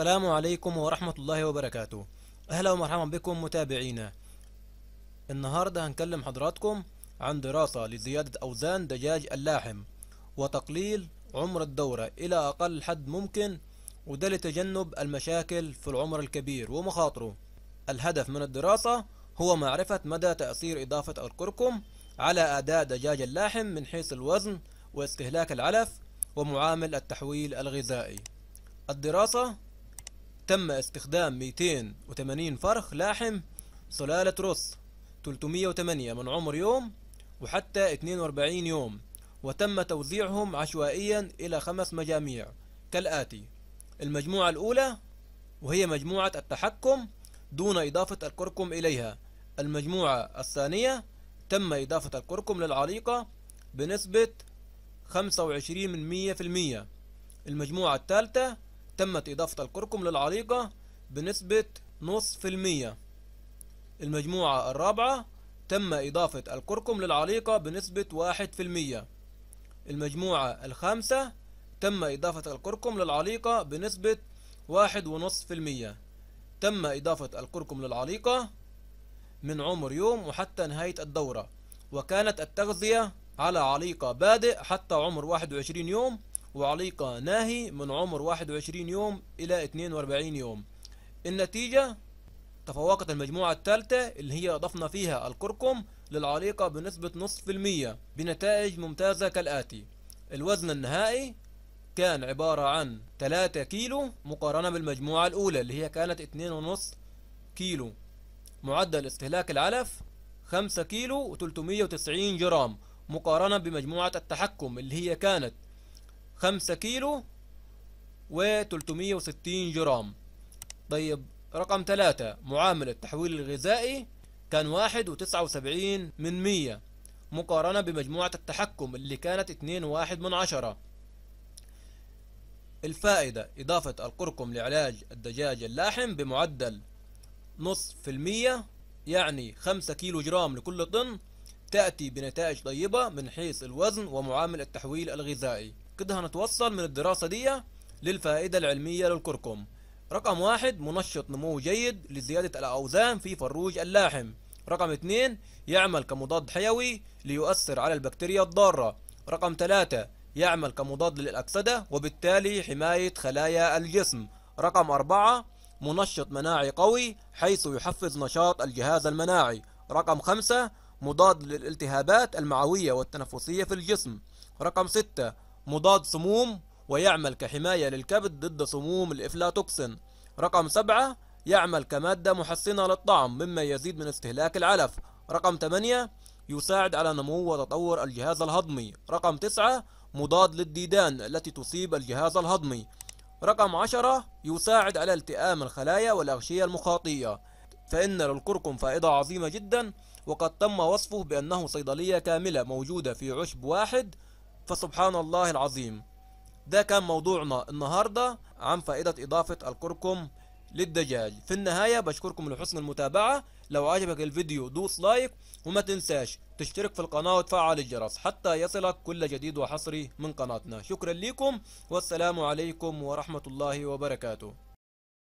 السلام عليكم ورحمة الله وبركاته أهلا ومرحبا بكم متابعينا النهاردة هنكلم حضراتكم عن دراسة لزيادة أوزان دجاج اللاحم وتقليل عمر الدورة إلى أقل حد ممكن وده لتجنب المشاكل في العمر الكبير ومخاطره الهدف من الدراسة هو معرفة مدى تأثير إضافة الكركم على أداء دجاج اللاحم من حيث الوزن واستهلاك العلف ومعامل التحويل الغذائي الدراسة تم استخدام 280 فرخ لاحم سلالة روس 308 من عمر يوم وحتى 42 يوم وتم توزيعهم عشوائيا إلى خمس مجاميع كالآتي المجموعة الأولى وهي مجموعة التحكم دون إضافة الكركم إليها المجموعة الثانية تم إضافة الكركم للعليقة بنسبة 25% المجموعة الثالثة تمت إضافة الكركم للعليقة بنسبة نص في المية المجموعة الرابعة تم إضافة الكركم للعليقة بنسبة واحد في المية المجموعة الخامسة تم إضافة الكركم للعليقة بنسبة واحد ونص في المية تم إضافة الكركم للعليقة من عمر يوم وحتى نهاية الدورة وكانت التغذية على عليقة بادئ حتى عمر 21 يوم وعليقة ناهي من عمر 21 يوم إلى 42 يوم النتيجة تفوقت المجموعة الثالثة اللي هي أضفنا فيها الكركم للعليقة بنسبة نصف في المية بنتائج ممتازة كالآتي الوزن النهائي كان عبارة عن 3 كيلو مقارنة بالمجموعة الأولى اللي هي كانت 2.5 كيلو معدل استهلاك العلف 5 كيلو و390 جرام مقارنة بمجموعة التحكم اللي هي كانت خمسة كيلو و360 جرام طيب رقم ثلاثة معامل التحويل الغذائي كان واحد وتسعة وسبعين من مية مقارنة بمجموعة التحكم اللي كانت واحد من عشرة الفائدة إضافة القرقم لعلاج الدجاج اللاحم بمعدل نصف في المية يعني خمسة كيلو جرام لكل طن تأتي بنتائج طيبة من حيث الوزن ومعامل التحويل الغذائي كده هنتوصل من الدراسة دي للفائدة العلمية للكركم رقم واحد منشط نمو جيد لزيادة الأوزان في فروج اللحم رقم اثنين يعمل كمضاد حيوي ليؤثر على البكتيريا الضارة رقم ثلاثة يعمل كمضاد للأكسدة وبالتالي حماية خلايا الجسم رقم أربعة منشط مناعي قوي حيث يحفز نشاط الجهاز المناعي رقم خمسة مضاد للالتهابات المعوية والتنفسية في الجسم رقم ستة مضاد سموم ويعمل كحماية للكبد ضد سموم الإفلاتوكسين رقم سبعة يعمل كمادة محسنة للطعم مما يزيد من استهلاك العلف رقم ثمانية يساعد على نمو وتطور الجهاز الهضمي رقم تسعة مضاد للديدان التي تصيب الجهاز الهضمي رقم عشرة يساعد على التئام الخلايا والأغشية المخاطية فإن للكركم فائدة عظيمة جدا وقد تم وصفه بأنه صيدلية كاملة موجودة في عشب واحد فسبحان الله العظيم ده كان موضوعنا النهاردة عن فائدة إضافة الكركم للدجاج في النهاية بشكركم لحسن المتابعة لو عجبك الفيديو دوس لايك وما تنساش تشترك في القناة وتفعل الجرس حتى يصلك كل جديد وحصري من قناتنا شكرا لكم والسلام عليكم ورحمة الله وبركاته